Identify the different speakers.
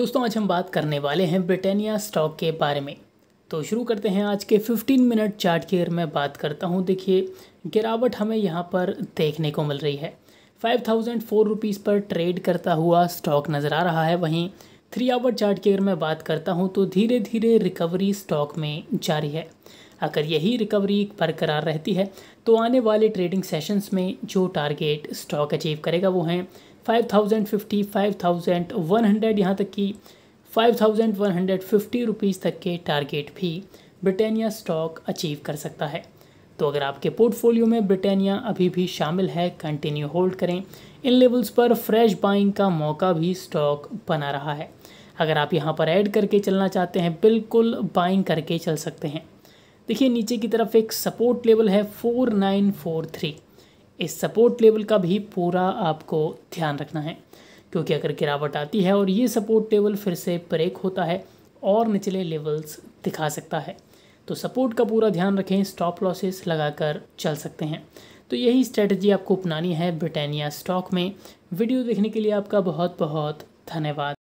Speaker 1: दोस्तों आज हम बात करने वाले हैं ब्रिटानिया स्टॉक के बारे में तो शुरू करते हैं आज के 15 मिनट चार्ट की अगर मैं बात करता हूँ देखिए गिरावट हमें यहाँ पर देखने को मिल रही है फाइव थाउजेंड फोर रुपीज़ पर ट्रेड करता हुआ स्टॉक नज़र आ रहा है वहीं थ्री आवर चार्ट की अगर मैं बात करता हूँ तो धीरे धीरे रिकवरी स्टॉक में जारी है अगर यही रिकवरी बरकरार रहती है तो आने वाले ट्रेडिंग सेशंस में जो टारगेट स्टॉक अचीव करेगा वो हैं five thousand fifty five thousand one hundred यहाँ तक कि five thousand one hundred fifty rupees तक के टारगेट भी ब्रिटानिया स्टॉक अचीव कर सकता है तो अगर आपके पोर्टफोलियो में ब्रिटानिया अभी भी शामिल है कंटिन्यू होल्ड करें इन लेवल्स पर फ्रेश बाइंग का मौका भी स्टॉक बना रहा है अगर आप यहाँ पर ऐड करके चलना चाहते हैं बिल्कुल बाइंग करके चल सकते हैं देखिए नीचे की तरफ एक सपोर्ट लेवल है फोर नाइन फोर थ्री इस सपोर्ट लेवल का भी पूरा आपको ध्यान रखना है क्योंकि अगर गिरावट आती है और ये सपोर्ट लेवल फिर से ब्रेक होता है और निचले लेवल्स दिखा सकता है तो सपोर्ट का पूरा ध्यान रखें स्टॉप लॉसेस लगाकर चल सकते हैं तो यही स्ट्रेटजी आपको अपनानी है ब्रिटानिया स्टॉक में वीडियो देखने के लिए आपका बहुत बहुत धन्यवाद